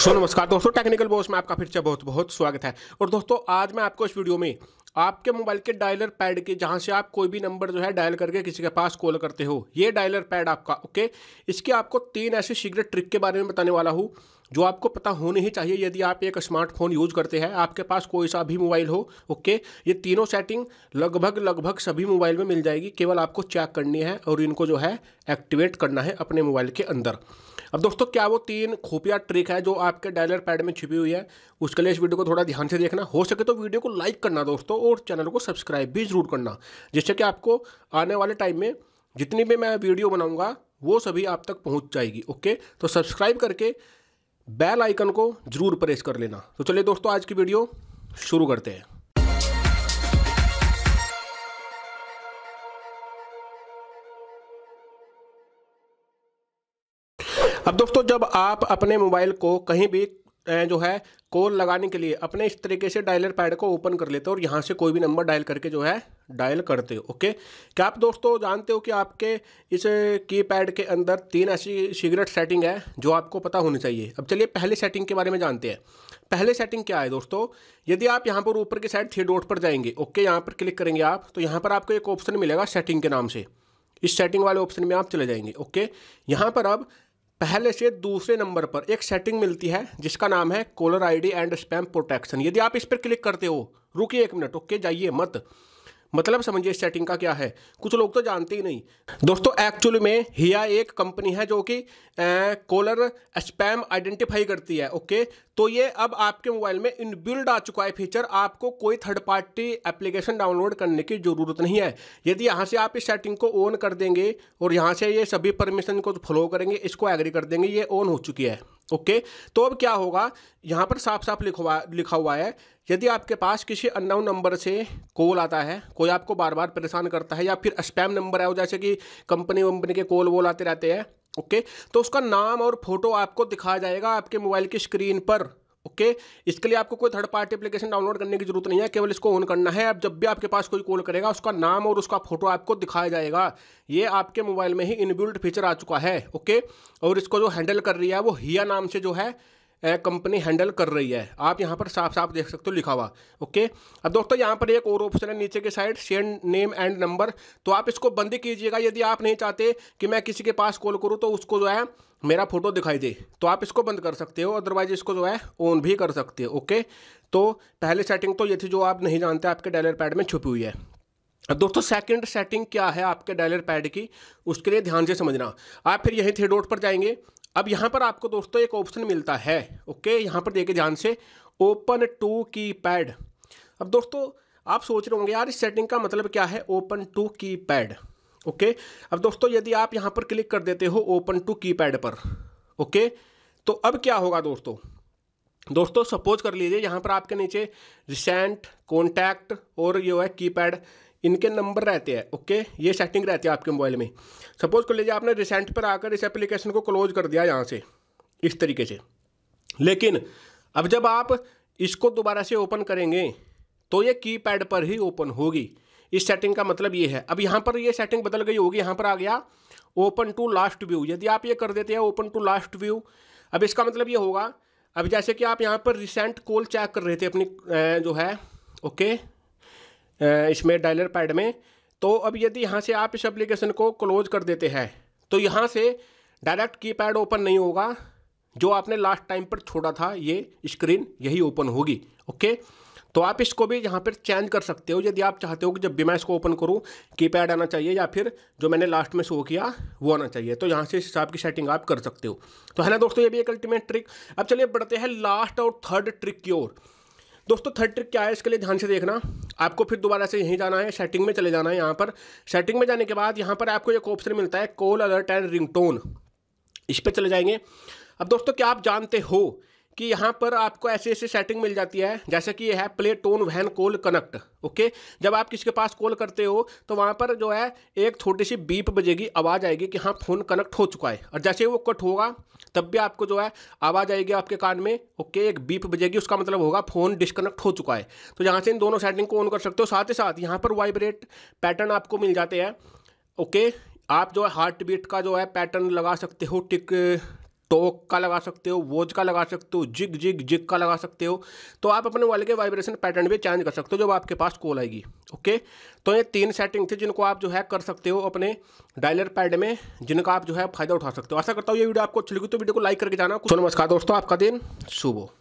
सो नमस्कार दोस्तों technical boss में आपका फिर से बहुत बहुत स्वागत है और दोस्तों आज मैं आपको इस वीडियो में आपके मोबाइल के डायलर पैड के जहाँ से आप कोई भी नंबर जो है डायल करके किसी के पास कॉल करते हो ये डायलर पैड आपका ओके इसके आपको तीन ऐसे सीक्रेट ट्रिक के बारे में बताने वाला हूँ जो आपको पता होने ही चाहिए यदि आप एक स्मार्टफोन यूज करते हैं आपके पास कोई सा भी मोबाइल हो ओके ये तीनों सेटिंग लगभग लगभग सभी मोबाइल में मिल जाएगी केवल आपको चेक करनी है और इनको जो है एक्टिवेट करना है अपने मोबाइल के अंदर अब दोस्तों क्या वो तीन खुफिया ट्रिक है जो आपके डायलर पैड में छिपी हुई है उसके लिए इस वीडियो को थोड़ा ध्यान से देखना हो सके तो वीडियो को लाइक करना दोस्तों और चैनल को सब्सक्राइब भी जरूर करना जिससे कि आपको आने वाले टाइम में जितनी भी मैं वीडियो बनाऊँगा वो सभी आप तक पहुँच जाएगी ओके तो सब्सक्राइब करके बेल आइकन को जरूर प्रेस कर लेना तो चलिए दोस्तों आज की वीडियो शुरू करते हैं अब दोस्तों जब आप अपने मोबाइल को कहीं भी जो है कॉल लगाने के लिए अपने इस तरीके से डायलर पैड को ओपन कर लेते हो और यहाँ से कोई भी नंबर डायल करके जो है डायल करते हो ओके क्या आप दोस्तों जानते हो कि आपके इस की पैड के अंदर तीन ऐसी सिगरेट सेटिंग है जो आपको पता होनी चाहिए अब चलिए पहले सेटिंग के बारे में जानते हैं पहले सेटिंग क्या है दोस्तों यदि आप यहाँ पर ऊपर की साइड थ्री डोट पर जाएंगे ओके यहाँ पर क्लिक करेंगे आप तो यहाँ पर आपको एक ऑप्शन मिलेगा सेटिंग के नाम से इस सेटिंग वाले ऑप्शन में आप चले जाएंगे ओके यहाँ पर अब पहले से दूसरे नंबर पर एक सेटिंग मिलती है जिसका नाम है caller ID and spam protection यदि आप इस पर क्लिक करते हो रुकिए एक मिनट ओके जाइए मत मतलब समझिए सेटिंग का क्या है कुछ लोग तो जानते ही नहीं दोस्तों एक्चुअल में हिया एक कंपनी है जो कि कॉलर स्पैम आइडेंटिफाई करती है ओके तो ये अब आपके मोबाइल में इनबिल्ड आ चुका है फीचर आपको कोई थर्ड पार्टी एप्लीकेशन डाउनलोड करने की ज़रूरत नहीं है यदि यहाँ से आप इस सेटिंग को ऑन कर देंगे और यहाँ से ये सभी परमिशन को फॉलो करेंगे इसको एग्री कर देंगे ये ऑन हो चुकी है ओके तो अब क्या होगा यहाँ पर साफ साफ लिखवा लिखा हुआ है यदि आपके पास किसी अननाउ नंबर से कॉल आता है कोई आपको बार बार परेशान करता है या फिर स्पैम नंबर है जैसे कि कंपनी वंपनी के कॉल वॉल आते रहते हैं ओके okay? तो उसका नाम और फोटो आपको दिखाया जाएगा आपके मोबाइल की स्क्रीन पर ओके इसके लिए आपको कोई थर्ड पार्टी एप्लीकेशन डाउनलोड करने की जरूरत नहीं है केवल इसको ऑन करना है अब जब भी आपके पास कोई कॉल करेगा उसका नाम और उसका फोटो आपको दिखाया जाएगा ये आपके मोबाइल में ही इनबिल्ट फीचर आ चुका है ओके और इसको जो हैंडल कर रही है वो हिया नाम से जो है कंपनी हैंडल कर रही है आप यहाँ पर साफ साफ देख सकते हो लिखा हुआ ओके अब दोस्तों यहाँ पर एक और ऑप्शन है नीचे के side share name and number तो आप इसको बंद कीजिएगा यदि आप नहीं चाहते कि मैं किसी के पास कॉल करूँ तो उसको जो है मेरा फोटो दिखाई दे तो आप इसको बंद कर सकते हो अदरवाइज इसको जो है ऑन भी कर सकते हो ओके तो पहले सेटिंग तो ये थी जो आप नहीं जानते आपके डायलर पैड में छुपी हुई है दोस्तों सेकंड सेटिंग क्या है आपके डायलर पैड की उसके लिए ध्यान से समझना आप फिर यही थ्री डॉट पर जाएंगे अब यहाँ पर आपको दोस्तों एक ऑप्शन मिलता है ओके यहाँ पर देखिए ध्यान से ओपन टू की पैड अब दोस्तों आप सोच रहे होंगे यार इस सेटिंग का मतलब क्या है open to keypad okay अब दोस्तों यदि आप यहाँ पर क्लिक कर देते हो ओपन टू की पैड पर ओके तो अब क्या होगा दोस्तों दोस्तों सपोज कर लीजिए यहाँ पर आपके नीचे रिसेंट कॉन्टैक्ट और ये है की पैड इनके नंबर रहते हैं ओके ये सेटिंग रहती है आपके मोबाइल में सपोज कर लीजिए आपने रिसेंट पर आकर इस एप्लीकेशन को क्लोज कर दिया यहाँ से इस तरीके से लेकिन अब जब आप इसको दोबारा से ओपन करेंगे तो ये की पैड पर ही ओपन होगी इस सेटिंग का मतलब ये है अब यहाँ पर ये सेटिंग बदल गई होगी यहाँ पर आ गया ओपन टू लास्ट व्यू यदि आप ये कर देते हैं ओपन टू लास्ट व्यू अब इसका मतलब ये होगा अब जैसे कि आप यहाँ पर रिसेंट कॉल चेक कर रहे थे अपनी जो है ओके इसमें डायलर पैड में तो अब यदि यहाँ से आप इस एप्लीकेशन को क्लोज कर देते हैं तो यहाँ से डायरेक्ट की पैड ओपन नहीं होगा जो आपने लास्ट टाइम पर छोड़ा था ये स्क्रीन यही ओपन होगी ओके तो आप इसको भी यहाँ पर चेंज कर सकते हो यदि आप चाहते हो कि जब भी मैं इसको ओपन करूँ कीपैड आना चाहिए या फिर जो मैंने लास्ट में शो किया वो आना चाहिए तो यहाँ से इस हिसाब की सेटिंग आप कर सकते हो तो है ना दोस्तों ये भी एक अल्टीमेट ट्रिक अब चलिए बढ़ते हैं लास्ट और थर्ड ट्रिक की ओर दोस्तों थर्ड ट्रिक क्या है इसके लिए ध्यान से देखना आपको फिर दोबारा से यहीं जाना है सेटिंग में चले जाना है यहाँ पर सेटिंग में जाने के बाद यहाँ पर आपको एक ऑप्शन मिलता है कॉल अलर्ट एंड रिंगटोन इस पर चले जाएंगे अब दोस्तों क्या आप जानते हो कि यहाँ पर आपको ऐसे ऐसे सेटिंग मिल जाती है जैसे कि यह है play tone when call connect okay जब आप किसी के पास कॉल करते हो तो वहाँ पर जो है एक छोटी सी बीप बजेगी आवाज़ आएगी कि हाँ फ़ोन कनेक्ट हो चुका है और जैसे ही वो कट होगा तब भी आपको जो है आवाज़ आएगी आपके कान में ओके एक बीप बजेगी उसका मतलब होगा फ़ोन डिस्कनेक्ट हो चुका है तो यहाँ से इन दोनों सेटिंग को ऑन कर सकते हो साथ ही साथ यहाँ पर वाइब्रेट पैटर्न आपको मिल जाते हैं ओके आप जो है हार्ट बीट का जो है पैटर्न लगा सकते हो टिक टोक का लगा सकते हो वोज का लगा सकते हो जिग जिग जिग का लगा सकते हो तो आप अपने वाले के वाइब्रेशन पैटर्न भी चेंज कर सकते हो जब आपके पास कॉल आएगी ओके तो ये तीन सेटिंग थी जिनको आप जो है कर सकते हो अपने डायलर पैड में जिनका आप जो है फायदा उठा सकते हो आशा करता हूँ ये वीडियो आपको अच्छी लगी तो वीडियो को लाइक करके जाना तो नमस्कार दोस्तों आपका दिन शुभ हो